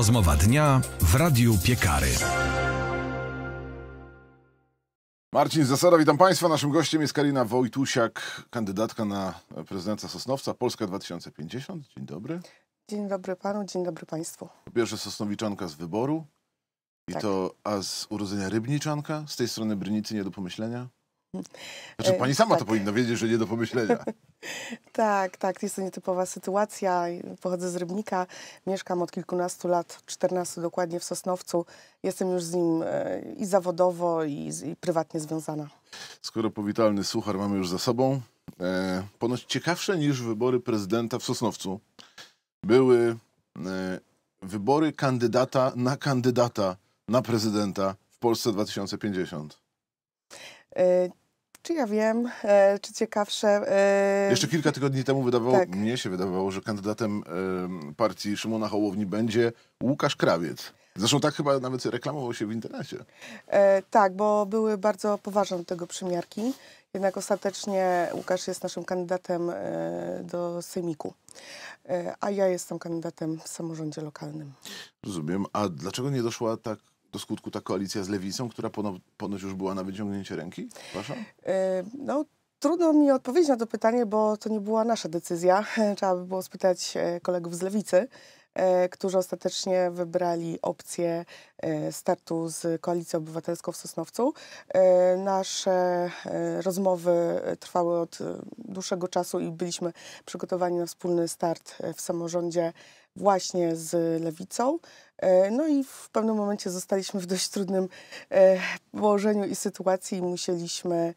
Rozmowa dnia w Radiu Piekary. Marcin Zasada, witam Państwa. Naszym gościem jest Karina Wojtusiak, kandydatka na prezydenta Sosnowca Polska 2050. Dzień dobry. Dzień dobry Panu, dzień dobry Państwu. Po pierwsze Sosnowiczanka z wyboru i tak. to, a z urodzenia Rybniczanka, z tej strony Brynicy nie do pomyślenia. Znaczy, pani e, sama tak. to powinna wiedzieć, że nie do pomyślenia. Tak, tak, jest to nietypowa sytuacja. Pochodzę z Rybnika, mieszkam od kilkunastu lat, 14 dokładnie w Sosnowcu. Jestem już z nim e, i zawodowo, i, i prywatnie związana. Skoro powitalny suchar mamy już za sobą, e, ponoć ciekawsze niż wybory prezydenta w Sosnowcu były e, wybory kandydata na kandydata na prezydenta w Polsce 2050. Czy ja wiem, e, czy ciekawsze. E, Jeszcze kilka tygodni temu wydawało, tak. mnie się wydawało, że kandydatem e, partii Szymona Hołowni będzie Łukasz Krawiec. Zresztą tak chyba nawet reklamował się w internecie. tak, bo były bardzo poważne do tego przymiarki. Jednak ostatecznie Łukasz jest naszym kandydatem do Sejmiku, a ja jestem kandydatem w samorządzie lokalnym. Rozumiem. A dlaczego nie doszła tak do skutku ta koalicja z lewicą, która ponoć już była na wyciągnięcie ręki? Proszę? E, no, trudno mi odpowiedzieć na to pytanie, bo to nie była nasza decyzja. Trzeba by było spytać e, kolegów z lewicy. E, którzy ostatecznie wybrali opcję e, startu z Koalicją Obywatelską w Sosnowcu. E, nasze rozmowy trwały od dłuższego czasu i byliśmy przygotowani na wspólny start w samorządzie właśnie z lewicą. No i w pewnym momencie zostaliśmy w dość trudnym położeniu i sytuacji i musieliśmy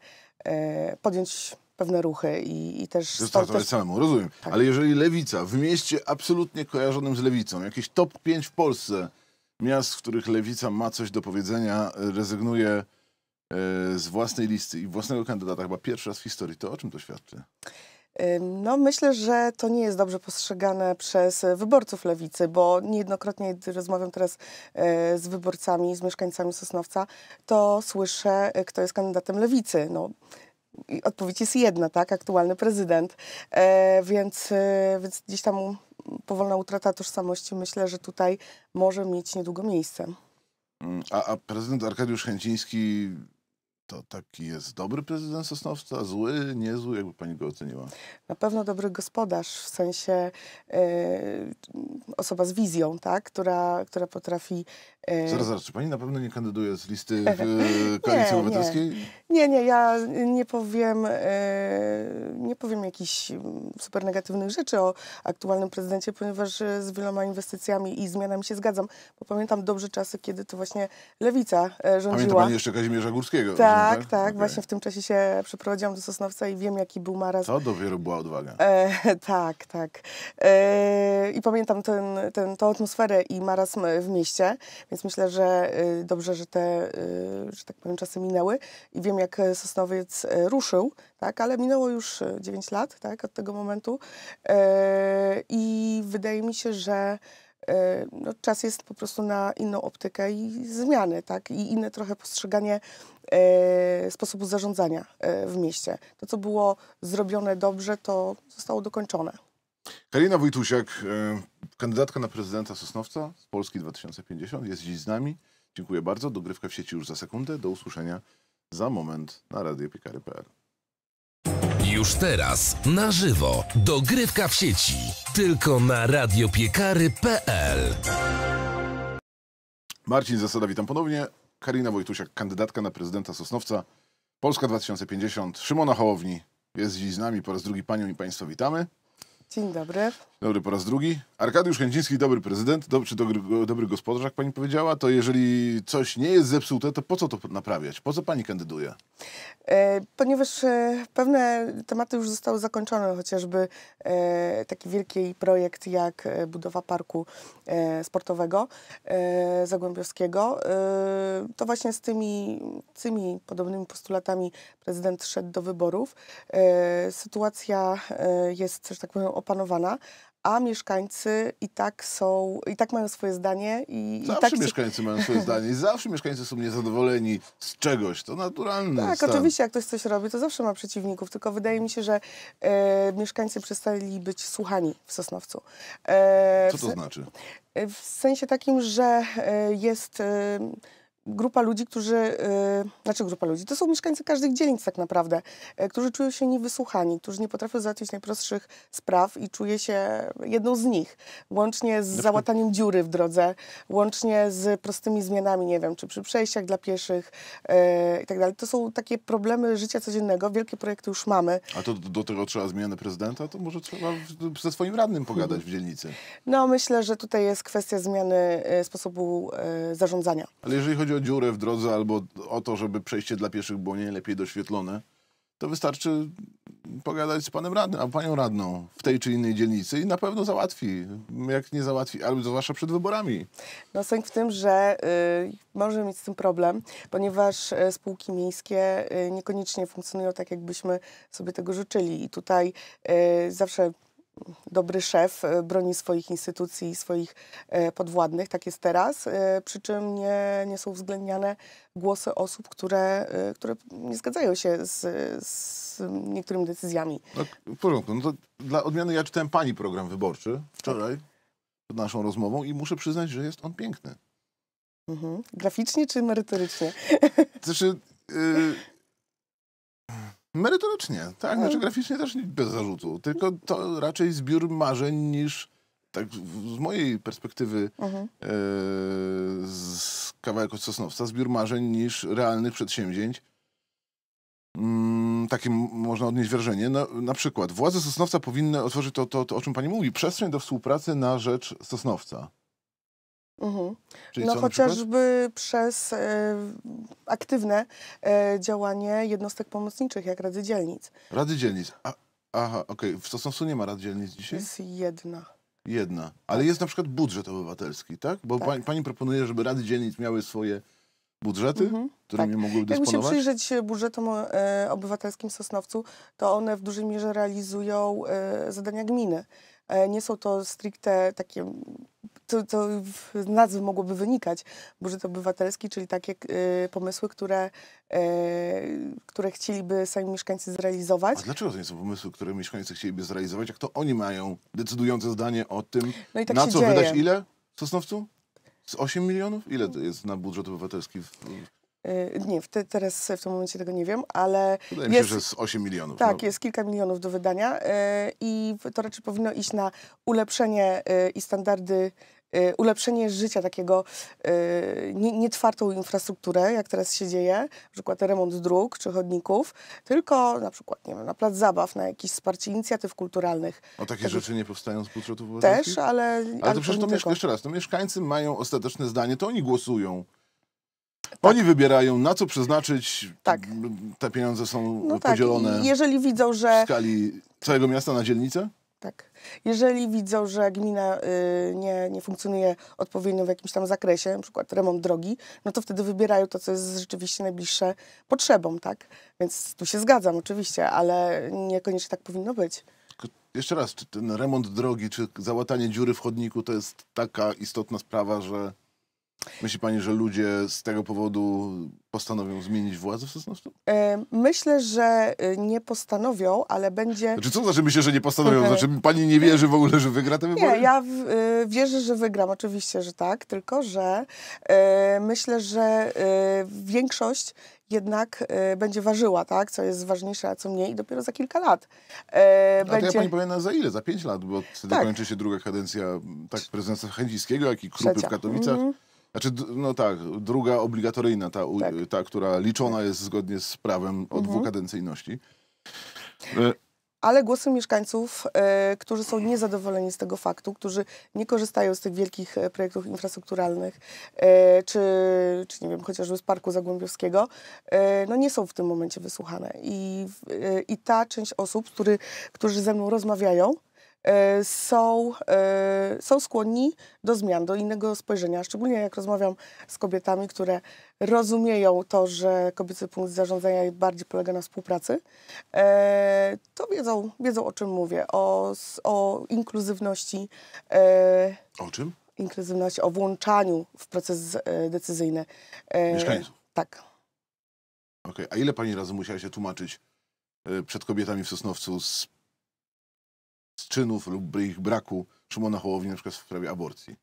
podjąć pewne ruchy i, i też... Startować też... samemu, rozumiem. Tak. Ale jeżeli lewica, w mieście absolutnie kojarzonym z lewicą, jakieś top 5 w Polsce miast, w których lewica ma coś do powiedzenia, rezygnuje e, z własnej listy i własnego kandydata, chyba pierwszy raz w historii, to o czym to świadczy? No, myślę, że to nie jest dobrze postrzegane przez wyborców lewicy, bo niejednokrotnie, gdy rozmawiam teraz e, z wyborcami, z mieszkańcami Sosnowca, to słyszę, e, kto jest kandydatem lewicy. No, i odpowiedź jest jedna, tak? Aktualny prezydent. E, więc, e, więc gdzieś tam powolna utrata tożsamości myślę, że tutaj może mieć niedługo miejsce. Mm, a, a prezydent Arkadiusz Chęciński to taki jest dobry prezydent Sosnowca, zły, niezły, jakby pani go oceniła? Na pewno dobry gospodarz, w sensie e, osoba z wizją, tak? która, która potrafi E, zaraz, zaraz, czy pani na pewno nie kandyduje z listy w e, Koalicji nie, Obywatelskiej? Nie. nie, nie, ja nie powiem, e, nie powiem jakichś mm, super negatywnych rzeczy o aktualnym prezydencie, ponieważ z wieloma inwestycjami i zmianami się zgadzam, bo pamiętam dobrze czasy, kiedy to właśnie Lewica rządziła. Pamięta pani jeszcze Kazimierza Górskiego? Tak, tak, tak właśnie w tym czasie się przeprowadziłam do Sosnowca i wiem, jaki był maraz. To dopiero była odwaga. E, tak, tak. E, I pamiętam ten, ten, atmosferę i marazm w mieście, więc myślę, że y, dobrze, że te, y, że tak powiem, czasy minęły i wiem, jak Sosnowiec y, ruszył, tak, ale minęło już 9 lat tak, od tego momentu e, i wydaje mi się, że no, czas jest po prostu na inną optykę i zmiany, tak? I inne trochę postrzeganie e, sposobu zarządzania e, w mieście. To, co było zrobione dobrze, to zostało dokończone. Karina Wojtusiak, y, kandydatka na prezydenta Sosnowca z Polski 2050 jest dziś z nami. Dziękuję bardzo. Dogrywka w sieci już za sekundę. Do usłyszenia za moment na radiopiekary.pl. Już teraz, na żywo, dogrywka w sieci. Tylko na radiopiekary.pl Marcin Zasada, witam ponownie. Karina Wojtusiak, kandydatka na prezydenta Sosnowca, Polska 2050, Szymona Hołowni jest dziś z nami po raz drugi. Panią i Państwa witamy. Dzień dobry. Dobry po raz drugi. Arkadiusz Chęciński, dobry prezydent, do, czy dobry, dobry gospodarz, jak pani powiedziała, to jeżeli coś nie jest zepsute, to po co to naprawiać? Po co pani kandyduje? E, ponieważ e, pewne tematy już zostały zakończone, chociażby e, taki wielki projekt jak budowa parku sportowego zagłębiowskiego, to właśnie z tymi, tymi podobnymi postulatami prezydent szedł do wyborów. Sytuacja jest, że tak powiem, opanowana, a mieszkańcy i tak są, i tak mają swoje zdanie. I, zawsze i tak... mieszkańcy mają swoje zdanie i zawsze mieszkańcy są niezadowoleni z czegoś, to naturalne. Tak, stan. oczywiście jak ktoś coś robi, to zawsze ma przeciwników, tylko wydaje mi się, że e, mieszkańcy przestali być słuchani w Sosnowcu. E, Co to w, znaczy? W sensie takim, że e, jest e, grupa ludzi, którzy, y, znaczy grupa ludzi, to są mieszkańcy każdych dzielnic tak naprawdę, y, którzy czują się niewysłuchani, którzy nie potrafią załatwić najprostszych spraw i czuję się jedną z nich, łącznie z załataniem dziury w drodze, łącznie z prostymi zmianami, nie wiem, czy przy przejściach dla pieszych y, i tak dalej. To są takie problemy życia codziennego, wielkie projekty już mamy. A to do, tego trzeba zmiany prezydenta? To może trzeba ze swoim radnym pogadać w dzielnicy? No myślę, że tutaj jest kwestia zmiany sposobu zarządzania. Ale jeżeli chodzi o dziurę w drodze albo o to, żeby przejście dla pieszych było nie lepiej doświetlone, to wystarczy pogadać z panem radnym, a panią radną w tej czy innej dzielnicy i na pewno załatwi. Jak nie załatwi, albo zwłaszcza przed wyborami. No sęk w tym, że y, może mieć z tym problem, ponieważ y, spółki miejskie y, niekoniecznie funkcjonują tak, jakbyśmy sobie tego życzyli. I tutaj y, zawsze dobry szef e, broni swoich instytucji i swoich e, podwładnych, tak jest teraz, e, przy czym nie, nie są uwzględniane głosy osób, które, które nie zgadzają się z, z niektórymi decyzjami. No, w porządku, no to dla odmiany ja czytałem pani program wyborczy wczoraj pod naszą rozmową i muszę przyznać, że jest on piękny. Mhm. Graficznie czy merytorycznie? Znaczy... Yy... Merytorycznie, tak. No. Znaczy graficznie też bez zarzutu. Tylko to raczej zbiór marzeń niż tak z mojej perspektywy mhm. e, z kawałek od Sosnowca, zbiór marzeń niż realnych przedsięwzięć. Mm, takie można odnieść wrażenie. Na, no, na, przykład władze Sosnowca powinny otworzyć to, to, to, o czym pani mówi, przestrzeń do współpracy na rzecz Sosnowca. Mhm. No chociażby przez e, aktywne e, działanie jednostek pomocniczych, jak Rady Dzielnic. Rady Dzielnic. A, aha, okej. W Sosnowcu nie ma rady Dzielnic dzisiaj? Jest jedna. Jedna. Ale tak. jest na przykład budżet obywatelski, tak? Bo tak. Pani, pani proponuje, żeby Rady Dzielnic miały swoje budżety, mhm, którymi tak. mogłyby dysponować? Jak się przyjrzeć budżetom e, obywatelskim w Sosnowcu, to one w dużej mierze realizują e, zadania gminy. E, nie są to stricte takie to, to nazwy mogłoby wynikać, budżet obywatelski, czyli takie y, pomysły, które, y, które chcieliby sami mieszkańcy zrealizować. A dlaczego to nie są pomysły, które mieszkańcy chcieliby zrealizować, jak to oni mają decydujące zdanie o tym, no tak na co dzieje. wydać ile Sosnowcu? Z 8 milionów? Ile to jest na budżet obywatelski? W... Y, nie, w te, teraz w tym momencie tego nie wiem, ale. Wydaje jest, mi się, że z 8 milionów. Tak, no. jest kilka milionów do wydania yy, i to raczej powinno iść na ulepszenie yy, i standardy Y, ulepszenie życia takiego, y, nietwartą infrastrukturę, jak teraz się dzieje, na przykład remont dróg czy chodników, tylko na przykład, nie wiem, na plac zabaw, na jakieś wsparcie inicjatyw kulturalnych. O takie rzeczy nie powstają z budżetu obywatelskich? Też, ale... Ale, ale to przecież to, mieszka- jeszcze raz, to mieszkańcy mają ostateczne zdanie, to oni głosują. Tak. Oni wybierają, na co przeznaczyć. Tak. Te pieniądze są no tak, podzielone. Tak. Jeżeli widzą, że. W skali całego miasta na dzielnicę? tak. Jeżeli widzą, że gmina y, nie, nie funkcjonuje odpowiednio w jakimś tam zakresie, na przykład remont drogi, no to wtedy wybierają to, co jest rzeczywiście najbliższe potrzebom, tak? Więc tu się zgadzam oczywiście, ale niekoniecznie tak powinno być. Jeszcze raz, czy ten remont drogi, czy załatanie dziury w chodniku to jest taka istotna sprawa, że Myśli pani, że ludzie z tego powodu postanowią zmienić władzę w Sosnowcu? E, myślę, że e, nie postanowią, ale będzie... Znaczy, co znaczy myślę, że nie postanowią? Znaczy pani nie wierzy w ogóle, że wygra te wybory? Nie, ja e, wierzę, że wygram, oczywiście, że tak, tylko że myślę, że większość jednak y, będzie ważyła, tak? Co jest ważniejsze, a co mniej i dopiero za kilka lat. Y, a będzie... ja pani powiem, za ile? Za pięć lat, bo wtedy tak. kończy się druga kadencja tak prezydenta Chęcińskiego, jak i Krupy Trzecia. w Katowicach. Mm -hmm. Znaczy, no tak, druga obligatoryjna, ta, tak. ta która liczona jest zgodnie z prawem o mhm. dwukadencyjności. E, Ale głosy mieszkańców, e, którzy są niezadowoleni z tego faktu, którzy nie korzystają z tych wielkich e, projektów infrastrukturalnych, czy, czy nie wiem, chociażby z Parku Zagłębiowskiego, no nie są w tym momencie wysłuchane. I, i ta część osób, który, którzy ze mną rozmawiają, E, są, e, są skłonni do zmian, do innego spojrzenia. Szczególnie jak rozmawiam z kobietami, które rozumieją to, że kobiecy punkt zarządzania bardziej polega na współpracy, e, to wiedzą, wiedzą o czym mówię, o, o inkluzywności. O czym? Inkluzywności, o włączaniu w proces decyzyjny. Mieszkańców. Tak. okay. a ile pani razy musiała się tłumaczyć przed kobietami w Sosnowcu z z czynów lub ich braku Szymona Hołowni na przykład w sprawie aborcji?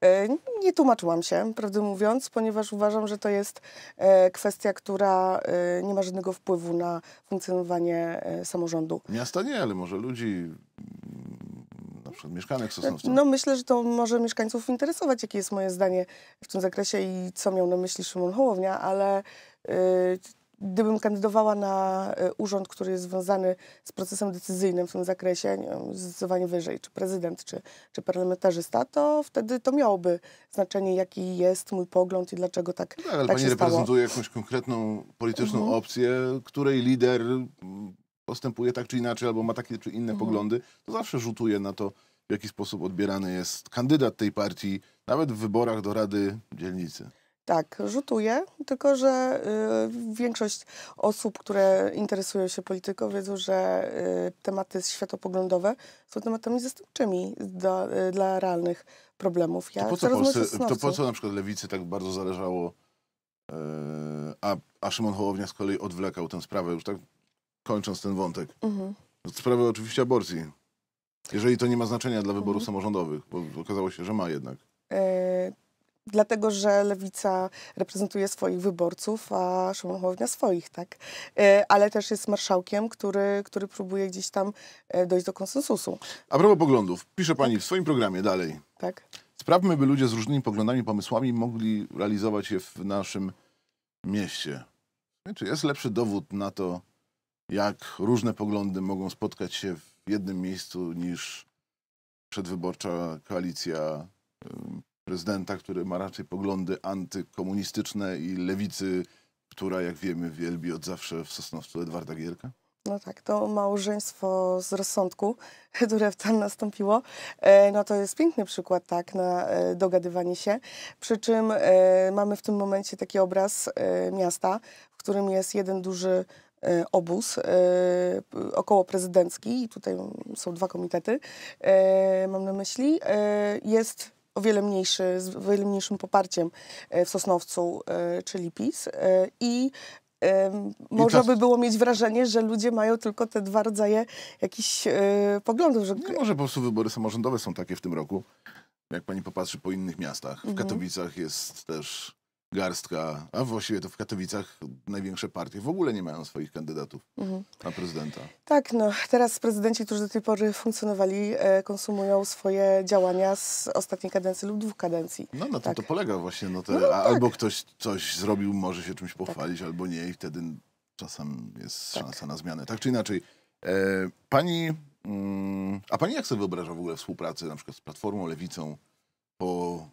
E, nie tłumaczyłam się, prawdę mówiąc, ponieważ uważam, że to jest e, kwestia, która e, nie ma żadnego wpływu na funkcjonowanie samorządu. Miasta nie, ale może ludzi, mm, na przykład mieszkanek Sosnowca. No myślę, że to może mieszkańców interesować, jakie jest moje zdanie w tym zakresie i co miał na myśli Szymon Hołownia, ale gdybym kandydowała na y, urząd, który jest związany z procesem decyzyjnym w tym zakresie, wiem, zdecydowanie wyżej, czy prezydent, czy, czy parlamentarzysta, to wtedy to miałoby znaczenie, jaki jest mój pogląd i dlaczego tak, no tak, ale tak pani reprezentuje jakąś konkretną polityczną mhm. opcję, której lider mm, postępuje tak czy inaczej, albo ma takie czy inne mhm. poglądy, to zawsze rzutuje na to, w jaki sposób odbierany jest kandydat tej partii, nawet w wyborach do Rady Dzielnicy. Tak, rzutuje. tylko że y, większość osób, które interesują się polityką, wiedzą, że y, tematy światopoglądowe są tematami zastępczymi dla, y, dla realnych problemów. Ja to, po co Polsce, to po co na przykład lewicy tak bardzo zależało, y, a, a Szymon Hołownia z kolei odwlekał tę sprawę, już tak kończąc ten wątek. Mhm. Sprawę oczywiście aborcji. Jeżeli to nie ma znaczenia dla wyborów mhm. samorządowych, bo okazało się, że ma jednak. E, dlatego, że lewica reprezentuje swoich wyborców, a Szymon Hołownia swoich, tak? E, ale też jest marszałkiem, który, który próbuje gdzieś tam e, dojść do konsensusu. A propos poglądów, pisze pani tak. w swoim programie dalej. Tak. Sprawmy, by ludzie z różnymi poglądami, pomysłami mogli realizować je w naszym mieście. Czy jest lepszy dowód na to, jak różne poglądy mogą spotkać się w jednym miejscu niż przedwyborcza koalicja prezydenta, który ma raczej poglądy antykomunistyczne i lewicy, która, jak wiemy, wielbi od zawsze w Sosnowcu Edwarda Gierka? No tak, to małżeństwo z rozsądku, które tam nastąpiło, e, no to jest piękny przykład tak na e, dogadywanie się. Przy czym e, mamy w tym momencie taki obraz miasta, w którym jest jeden duży obóz około prezydencki i tutaj są dwa komitety, mam na myśli, jest o wiele mniejszy, z wiele mniejszym poparciem e, w Sosnowcu, e, czyli PiS. E, I można by było mieć wrażenie, że ludzie mają tylko te dwa rodzaje jakichś poglądów. Że... No może po prostu wybory samorządowe są takie w tym roku. Jak pani popatrzy po innych miastach. W mhm. Katowicach jest też garstka, a właściwie to w Katowicach największe partie w ogóle nie mają swoich kandydatów mhm. na prezydenta. Tak, no teraz prezydenci, którzy do tej pory funkcjonowali, e, konsumują swoje działania z ostatniej kadencji lub dwóch kadencji. No na no tak. tym to polega właśnie, no, te, no, no tak. albo ktoś coś zrobił, może się czymś tak. pochwalić, tak. albo nie i wtedy czasem jest tak. szansa na zmianę. Tak czy inaczej, e, pani, mm, a pani jak sobie wyobraża w ogóle współpracę na przykład z Platformą, Lewicą po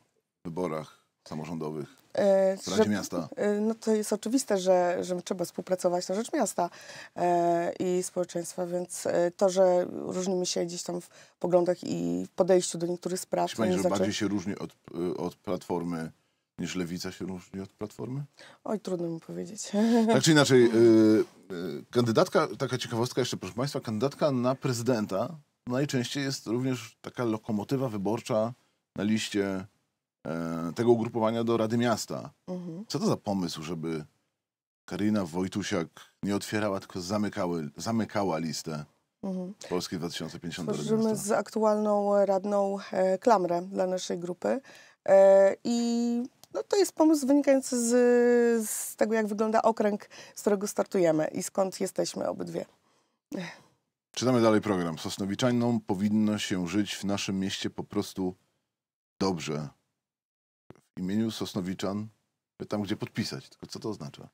wyborach samorządowych e, w Radzie że, Miasta? E, no to jest oczywiste, że, że trzeba współpracować na rzecz miasta e, i społeczeństwa, więc e, to, że różnimy się gdzieś tam w poglądach i w podejściu do niektórych spraw... Czy pani, że znaczy... bardziej się różni od, od Platformy niż Lewica się różni od Platformy? Oj, trudno mi powiedzieć. Tak czy inaczej, y, y, kandydatka, taka ciekawostka jeszcze, proszę państwa, kandydatka na prezydenta najczęściej jest również taka lokomotywa wyborcza na liście E, tego ugrupowania do Rady Miasta. Mhm. Co to za pomysł, żeby Karina Wojtusiak nie otwierała, tylko zamykały, zamykała listę? Mhm. Polskiej 2050 Tworzymy z aktualną e, radną e, klamrę dla naszej grupy e, i no, to jest pomysł wynikający z, z tego, jak wygląda okręg, z którego startujemy i skąd jesteśmy obydwie. Czytamy dalej program. Sosnowiczajną powinno się żyć w naszym mieście po prostu dobrze w imieniu Sosnowiczan pytam, gdzie podpisać. Tylko co to oznacza?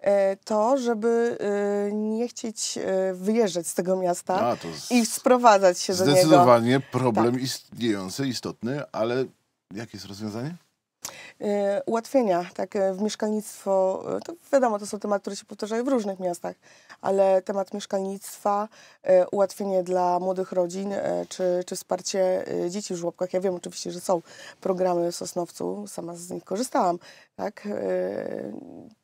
E, to, żeby e, nie chcieć e, wyjeżdżać z tego miasta A, i sprowadzać się do niego. Zdecydowanie problem tak. istniejący, istotny, ale jakie jest rozwiązanie? Y, ułatwienia tak y, w mieszkalnictwo, y, to wiadomo, to są tematy, które się powtarzają w różnych miastach, ale temat mieszkalnictwa, ułatwienie dla młodych rodzin czy, czy wsparcie dzieci w żłobkach. Ja wiem oczywiście, że są programy w Sosnowcu, sama z nich korzystałam, tak,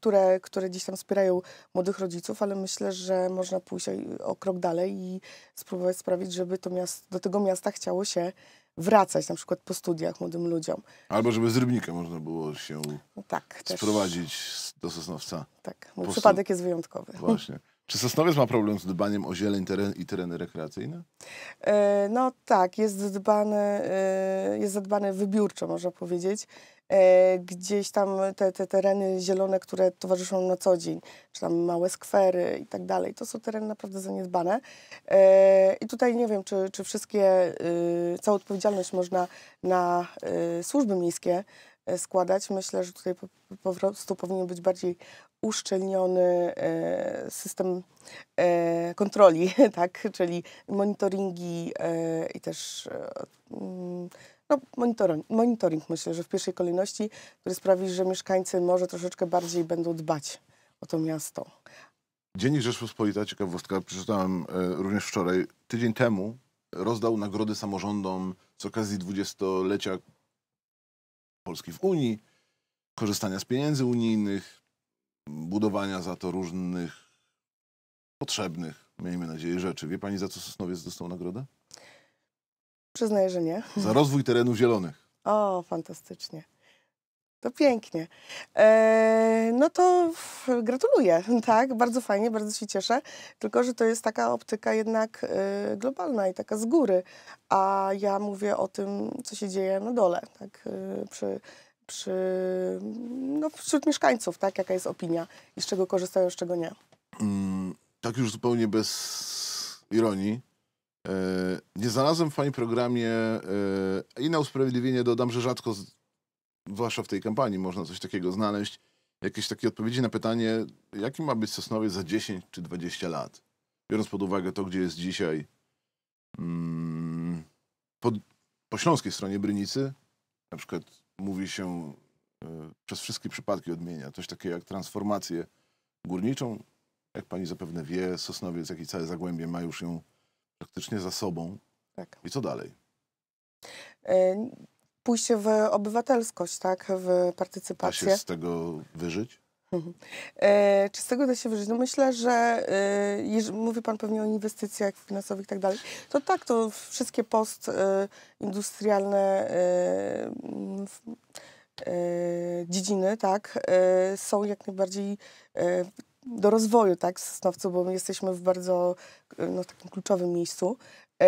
które, które gdzieś tam wspierają młodych rodziców, ale myślę, że można pójść o krok dalej i spróbować sprawić, żeby to miasto, do tego miasta chciało się wracać na przykład po studiach młodym ludziom. Albo żeby z Rybnika można było się no tak, sprowadzić też. do Sosnowca. Tak, mój po przypadek stu... jest wyjątkowy. Właśnie. Czy Sosnowiec ma problem z dbaniem o zieleń teren i tereny rekreacyjne? E, no tak, jest dbany, e, jest zadbany wybiórczo, można powiedzieć. E, gdzieś tam te, te tereny zielone, które towarzyszą na co dzień, czy tam małe skwery i tak dalej. To są tereny naprawdę zaniedbane. E, I tutaj nie wiem, czy, czy wszystkie, y, całą odpowiedzialność można na y, służby miejskie e, składać. Myślę, że tutaj po, prostu powinien być bardziej uszczelniony system kontroli, tak? czyli monitoringi i też mm, no, monitoring, monitoring myślę, że w pierwszej kolejności, który sprawi, że mieszkańcy może troszeczkę bardziej będą dbać o to miasto. Dziennik Rzeczpospolita, ciekawostka, przeczytałem e, również wczoraj, tydzień temu rozdał nagrody samorządom z okazji dwudziestolecia Polski w Unii, korzystania z pieniędzy unijnych, budowania za to różnych potrzebnych, miejmy nadzieję, rzeczy. Wie pani, za co Sosnowiec dostał nagrodę? Przyznaję, że nie. Za rozwój terenów zielonych. O, fantastycznie. To pięknie. Eee, no to gratuluję, tak? Bardzo fajnie, bardzo się cieszę. Tylko, że to jest taka optyka jednak y, globalna i taka z góry. A ja mówię o tym, co się dzieje na dole, tak? Y, przy, przy, no, wśród mieszkańców, tak? Jaka jest opinia i z czego korzystają, z czego nie. Mm, tak już zupełnie bez ironii. E, nie znalazłem w Pani programie e, i na usprawiedliwienie dodam, że rzadko, zwłaszcza w tej kampanii, można coś takiego znaleźć. Jakieś takie odpowiedzi na pytanie, jaki ma być Sosnowiec za 10 czy 20 lat? Biorąc pod uwagę to, gdzie jest dzisiaj, mm, po, po śląskiej stronie Brynicy, na przykład mówi się, e, przez wszystkie przypadki odmienia, coś takiego jak transformację górniczą. Jak Pani zapewne wie, Sosnowiec, jak i całe Zagłębie ma już ją praktycznie za sobą. Tak. I co dalej? Y, pójście w obywatelskość, tak, w partycypację. Da się z tego wyżyć? Mhm. Y, czy z tego da się wyżyć? No myślę, że e, mówi Pan pewnie o inwestycjach finansowych i tak dalej. To tak, to wszystkie postindustrialne dziedziny, tak, są jak najbardziej do rozwoju tak, Sosnowcu, bo my jesteśmy w bardzo e, no, takim kluczowym miejscu e,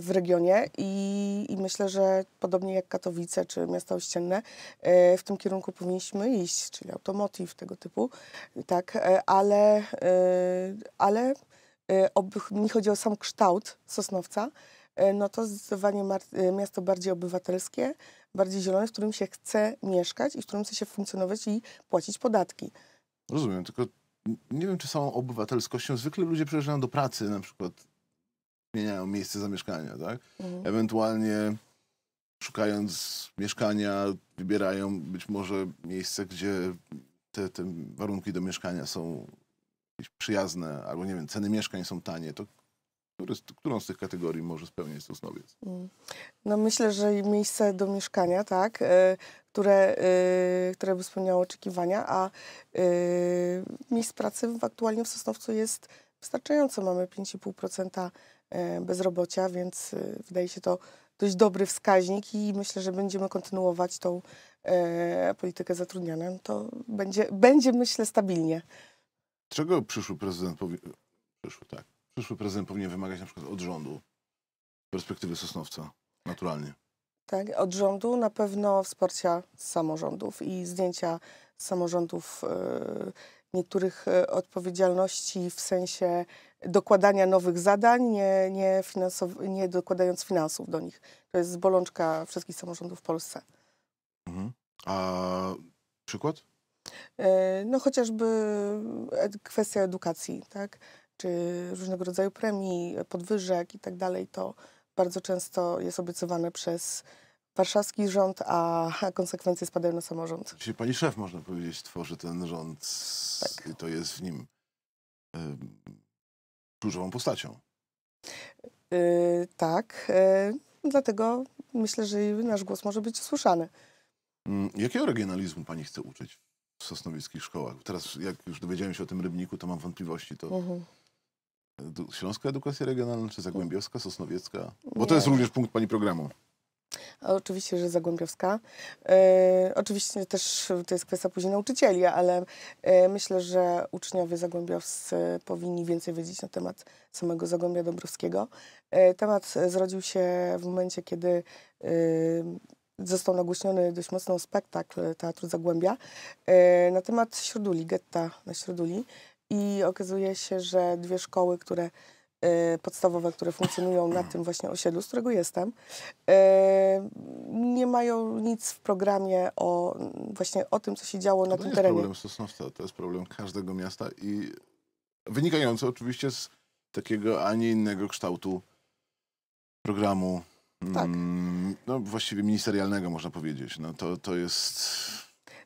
w regionie i, i, myślę, że podobnie jak Katowice czy miasta ościenne e, w tym kierunku powinniśmy iść, czyli automotive tego typu, tak, e, ale, e, ale e, ob, mi chodzi o sam kształt Sosnowca, no to zdecydowanie miasto bardziej obywatelskie, bardziej zielone, w którym się chce mieszkać i w którym chce się funkcjonować i płacić podatki. Rozumiem, tylko nie wiem, czy samą obywatelskością. Zwykle ludzie przyjeżdżają do pracy, na przykład zmieniają miejsce zamieszkania, tak? Mhm. Ewentualnie szukając mieszkania, wybierają być może miejsce, gdzie te, te warunki do mieszkania są przyjazne, albo nie wiem, ceny mieszkań są tanie. To którą z tych kategorii może spełniać Sosnowiec? Mm. No myślę, że miejsce do mieszkania, tak, y, które, y, które by spełniało oczekiwania, a y, miejsc pracy aktualnie w Sosnowcu jest wystarczająco. Mamy 5,5% e, bezrobocia, więc wydaje się to dość dobry wskaźnik i myślę, że będziemy kontynuować tą e, politykę zatrudniania. No to będzie, będzie myślę, stabilnie. Czego przyszły prezydent powie... Przyszły, tak przyszły prezydent powinien wymagać na przykład od rządu perspektywy Sosnowca, naturalnie? Tak, od rządu na pewno wsparcia samorządów i zdjęcia samorządów e, niektórych e, odpowiedzialności w sensie dokładania nowych zadań, nie, nie, nie dokładając finansów do nich. To jest bolączka wszystkich samorządów w Polsce. Mhm. A przykład? E, no chociażby kwestia edukacji, tak? czy różnego rodzaju premii, podwyżek itd. Tak to bardzo często jest obiecywane przez warszawski rząd, a konsekwencje spadają na samorząd. Czyli pani szef, można powiedzieć, tworzy ten rząd tak. i to jest w nim dużą kluczową postacią. Yy, tak, yy, dlatego myślę, że nasz głos może być usłyszany. Mm, jakiego regionalizmu pani chce uczyć w sosnowickich szkołach? Teraz, jak już dowiedziałem się o tym rybniku, to mam wątpliwości. To... Mhm. Śląska edukacja regionalna, czy Zagłębiowska, Sosnowiecka? Bo Nie. to jest również punkt pani programu. Oczywiście, że Zagłębiowska. E, oczywiście też to jest kwestia później nauczycieli, ale e, myślę, że uczniowie zagłębiowscy powinni więcej wiedzieć na temat samego Zagłębia Dąbrowskiego. E, temat zrodził się w momencie, kiedy e, został nagłośniony dość mocno spektakl Teatru Zagłębia e, na temat Środuli, getta na Środuli. I okazuje się, że dwie szkoły, które y, podstawowe, które funkcjonują na tym właśnie osiedlu, z którego jestem, y, nie mają nic w programie o właśnie o tym, co się działo to na to tym terenie. To jest problem Sosnowca, to jest problem każdego miasta i wynikający oczywiście z takiego, a nie innego kształtu programu. Tak. Mm, no właściwie ministerialnego można powiedzieć. No to, to jest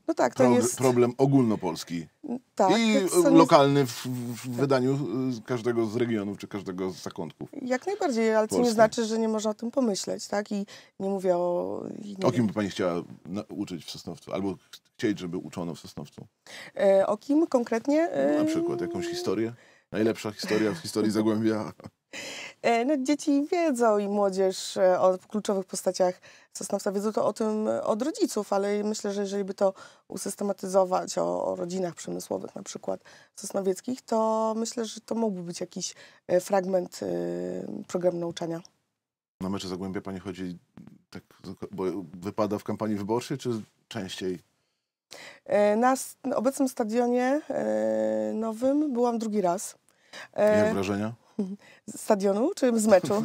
no tak, to Pro, jest... Problem ogólnopolski. Tak, I lokalny w, w tak. wydaniu każdego z regionów czy każdego z zakątków. Jak najbardziej, ale to nie znaczy, że nie można o tym pomyśleć, tak? I nie mówię o... Nie o kim by Pani chciała uczyć w Sosnowcu? Albo chcieć, żeby uczono w Sosnowcu? E, o kim konkretnie? E... Na przykład jakąś historię? Najlepsza historia w historii Zagłębia. E, no, dzieci wiedzą i młodzież e, o kluczowych postaciach Sosnowca wiedzą to o tym e, od rodziców, ale myślę, że jeżeli by to usystematyzować o, o rodzinach przemysłowych na przykład sosnowieckich, to myślę, że to mógłby być jakiś fragment programu nauczania. Na mecze Zagłębia pani chodzi, tak, bo wypada w kampanii wyborczej, czy częściej? Na obecnym stadionie nowym byłam drugi raz. Jak wrażenia? Z stadionu czy z meczu?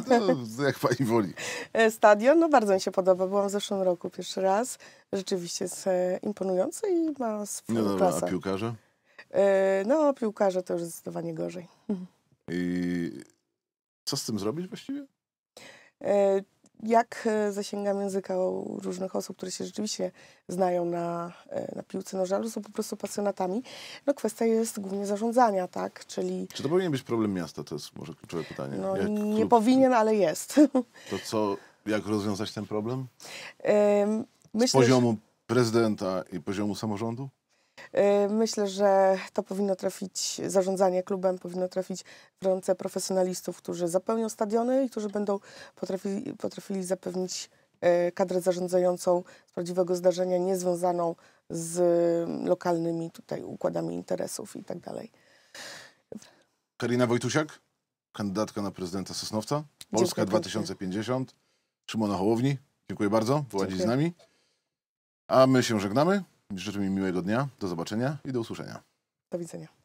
No, jak pani woli. E, stadion, no bardzo mi się podoba. Byłam w zeszłym roku pierwszy raz. Rzeczywiście jest e, imponujący i ma swój no, dobra, klasę. A piłkarze? E, no, piłkarze to już zdecydowanie gorzej. I co z tym zrobić właściwie? jak e, zasięgam języka różnych osób, które się rzeczywiście znają na, e, na piłce nożalu, są po prostu pasjonatami. No kwestia jest głównie zarządzania, tak? Czyli... Czy to powinien być problem miasta? To jest może kluczowe pytanie. No, nie powinien, ale jest. To co, jak rozwiązać ten problem? Myślę, Z poziomu prezydenta i poziomu samorządu? Y, myślę, że to powinno trafić, zarządzanie klubem powinno trafić w ręce profesjonalistów, którzy zapełnią stadiony i którzy będą potrafili, potrafili zapewnić y, kadrę zarządzającą z prawdziwego zdarzenia, niezwiązaną z mm, lokalnymi tutaj układami interesów i tak dalej. Karina Wojtusiak, kandydatka na prezydenta Sosnowca, Polska Dziękuję 2050, Szymona Hołowni. Dziękuję bardzo, władzi z nami. A my się żegnamy. Życzę mi miłego dnia, do zobaczenia i do usłyszenia. Do widzenia.